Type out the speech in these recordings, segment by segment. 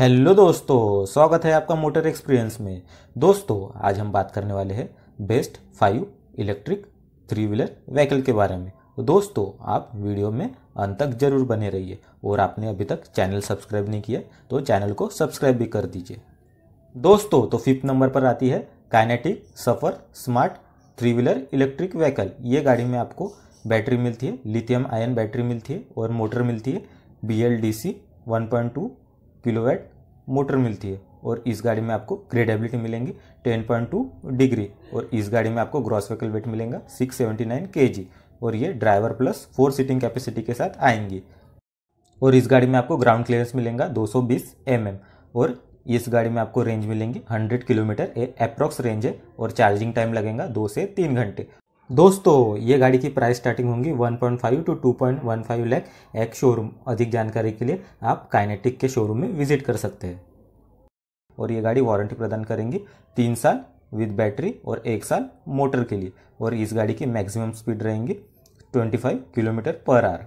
Hello दोस्तों स्वागत है आपका मोटर एक्सपीरियंस में दोस्तों आज हम बात करने वाले हैं best five electric three wheeler vehicle के बारे में तो दोस्तों आप वीडियो में अंत तक जरूर बने रहिए और आपने अभी तक चैनल सब्सक्राइब नहीं किया तो चैनल को सब्सक्राइब भी कर दीजिए दोस्तों तो फिफ्थ नंबर पर आती है Kinetic Safar smart three wheeler electric vehicle ये गाड़ी में आपको बैटरी मिलती है लिथियम आयन बैटरी मिलती है और मोटर मिलती है B L D C one point two kilowatt motor मिलती है और इस गाड़ी में आपको ग्रेडेबिलिटी मिलेंगी 10.2 डिग्री और इस गाड़ी में आपको ग्रॉस व्हीकल वेट मिलेगा 679 केजी और ये driver plus four seating capacity के साथ आएंगी और इस गाड़ी में आपको ग्राउंड क्लियरेंस मिलेगा 220 mm और इस गाड़ी में आपको रेंज मिलेंगी 100 किलोमीटर ए अप्रॉक्स रेंज है और चार्जिंग टाइम लगेगा दो से तीन घंटे दोस्तों ये गाड़ी की प्राइस स्टार्टिंग होंगी 1.5 टू 2.15 लाख एक शोरूम अधिक जानकारी के लिए आप काइनेटिक के शोरूम में विजिट कर सकते हैं और ये गाड़ी वारंटी प्रदान करेंगी तीन साल विद बैटरी और एक साल मोटर के लिए और इस गाड़ी की मैक्सिमम स्पीड रहेंगी 25 किलोमीटर पर आवर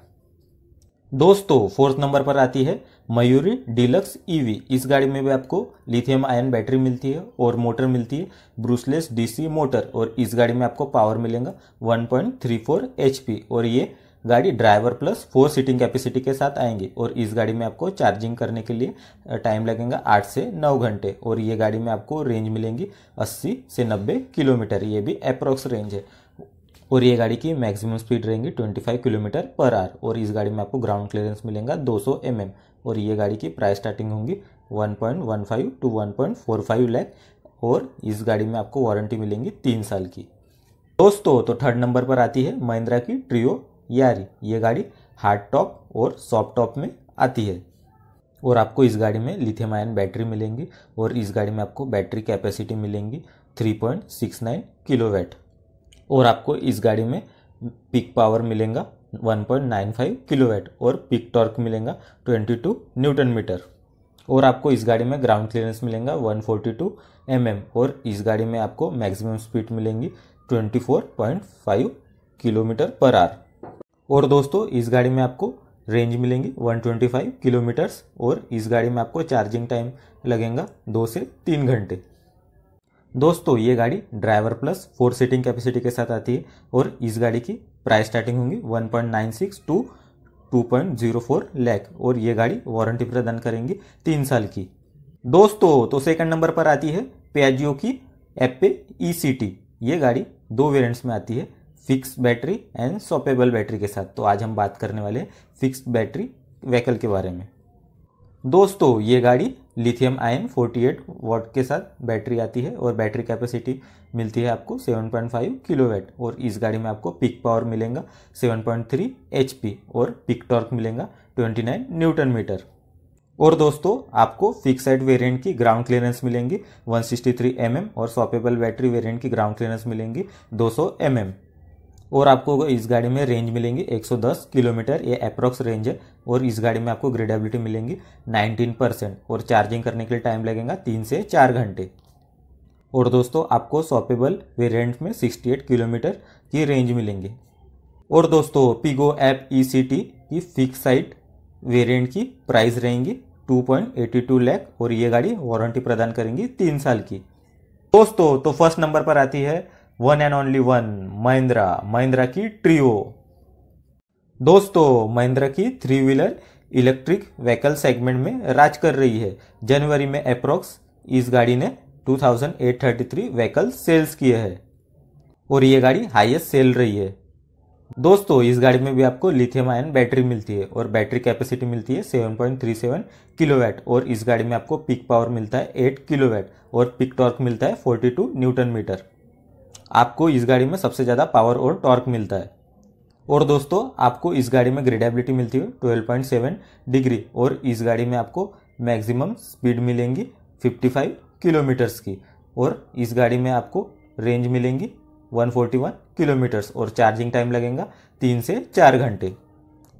दोस्तों फोर्थ नंबर पर आती है मयूरी डिलक्स ईवी इस गाड़ी में भी आपको लिथियम आयन बैटरी मिलती है और मोटर मिलती है ब्रूसलेस डीसी मोटर और इस गाड़ी में आपको पावर मिलेगा 1.34 पॉइंट और ये गाड़ी driver plus four seating capacity के साथ आएंगी और इस गाड़ी में आपको चार्जिंग करने के लिए टाइम लगेगा आठ से नौ घंटे और ये गाड़ी में आपको रेंज मिलेंगी अस्सी से नब्बे किलोमीटर ये भी अप्रॉक्स रेंज है और ये गाड़ी की मैक्सिमम स्पीड रहेंगी 25 किलोमीटर पर आर और इस गाड़ी में आपको ग्राउंड क्लियरेंस मिलेगा 200 सौ mm. और ये गाड़ी की प्राइस स्टार्टिंग होंगी 1.15 टू 1.45 लाख और इस गाड़ी में आपको वारंटी मिलेंगी तीन साल की दोस्तों तो थर्ड नंबर पर आती है महिंद्रा की ट्रियो यारी ये गाड़ी हार्ड टॉप और सॉफ्ट टॉप में आती है और आपको इस गाड़ी में लिथियम आयन बैटरी मिलेंगी और इस गाड़ी में आपको बैटरी कैपेसिटी मिलेंगी 3.69 किलोवाट और आपको इस गाड़ी में पिक पावर मिलेगा 1.95 किलोवाट और पिक टॉर्क मिलेगा 22 न्यूटन मीटर और आपको इस गाड़ी में ग्राउंड क्लियरेंस मिलेगा 142 mm और इस गाड़ी में आपको मैक्सिमम स्पीड मिलेंगी 24.5 किलोमीटर पर आर और दोस्तों इस गाड़ी में आपको रेंज मिलेंगी 125 किलोमीटर्स और इस गाड़ी में आपको चार्जिंग टाइम लगेगा दो से तीन घंटे दोस्तों ये गाड़ी driver plus four seating capacity के साथ आती है और इस गाड़ी की प्राइस स्टार्टिंग होंगी 1.96 टू 2.04 लाख और ये गाड़ी वारंटी प्रदान करेंगी तीन साल की दोस्तों तो सेकंड नंबर पर आती है पेजियो की एप्पे ई सी टी ये गाड़ी दो वेरियंट्स में आती है fix battery and swappable battery के साथ तो आज हम बात करने वाले हैं फिक्स बैटरी व्हीकल के बारे में दोस्तों ये गाड़ी लिथियम आयन 48 वॉट के साथ बैटरी आती है और बैटरी कैपेसिटी मिलती है आपको 7.5 किलोवाट और इस गाड़ी में आपको पिक पावर मिलेगा 7.3 पी और पिक टॉर्क मिलेगा 29 न्यूटन मीटर और दोस्तों आपको फिक्स साइड वेरिएंट की ग्राउंड क्लियरेंस मिलेंगी 163 एम mm और सॉपेबल बैटरी वेरिएंट की ग्राउंड क्लियरेंस मिलेंगी 200 एम mm. और आपको इस गाड़ी में रेंज मिलेंगी 110 किलोमीटर ये अप्रॉक्स रेंज है और इस गाड़ी में आपको ग्रेडेबिलिटी मिलेंगी 19 परसेंट और चार्जिंग करने के लिए टाइम लगेगा तीन से चार घंटे और दोस्तों आपको सॉपेबल वेरिएंट में 68 किलोमीटर की रेंज मिलेंगी और दोस्तों पिगो एप ई की फिक्स साइट वेरियंट की प्राइस रहेंगी टू लाख और ये गाड़ी वारंटी प्रदान करेंगी तीन साल की दोस्तों तो फर्स्ट नंबर पर आती है one and only one Mahindra Mahindra की ट्रियो दोस्तों महिंद्रा की three wheeler electric vehicle segment में राज कर रही है जनवरी में अप्रोक्स इस गाड़ी ने 2833 व्हीकल सेल्स किए हैं और ये गाड़ी हाईएस्ट सेल रही है दोस्तों इस गाड़ी में भी आपको लिथियम आयन बैटरी मिलती है और बैटरी कैपेसिटी मिलती है 7.37 किलोवाट और इस गाड़ी में आपको पिक पावर मिलता है 8 किलोवाट और पिक टॉर्क मिलता है 42 न्यूटन मीटर आपको इस गाड़ी में सबसे ज़्यादा पावर और टॉर्क मिलता है और दोस्तों आपको इस गाड़ी में ग्रेडेबिलिटी मिलती है 12.7 डिग्री और इस गाड़ी में आपको मैक्सिमम स्पीड मिलेंगी 55 किलोमीटर्स की और इस गाड़ी में आपको रेंज मिलेंगी 141 किलोमीटर्स और चार्जिंग टाइम लगेगा तीन से चार घंटे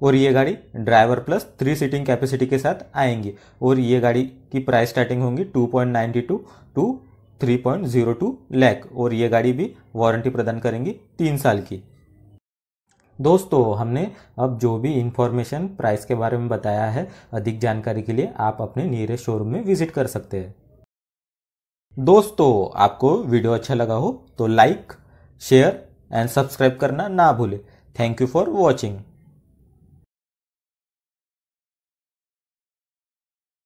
और ये गाड़ी driver plus three seating capacity के साथ आएंगी और ये गाड़ी की प्राइस स्टार्टिंग होंगी 2.92 टू 3.02 लाख और ये गाड़ी भी वारंटी प्रदान करेंगी तीन साल की दोस्तों हमने अब जो भी इंफॉर्मेशन प्राइस के बारे में बताया है अधिक जानकारी के लिए आप अपने नियरेस्ट शोरूम में विजिट कर सकते हैं दोस्तों आपको वीडियो अच्छा लगा हो तो लाइक शेयर एंड सब्सक्राइब करना ना भूले थैंक यू फॉर वॉचिंग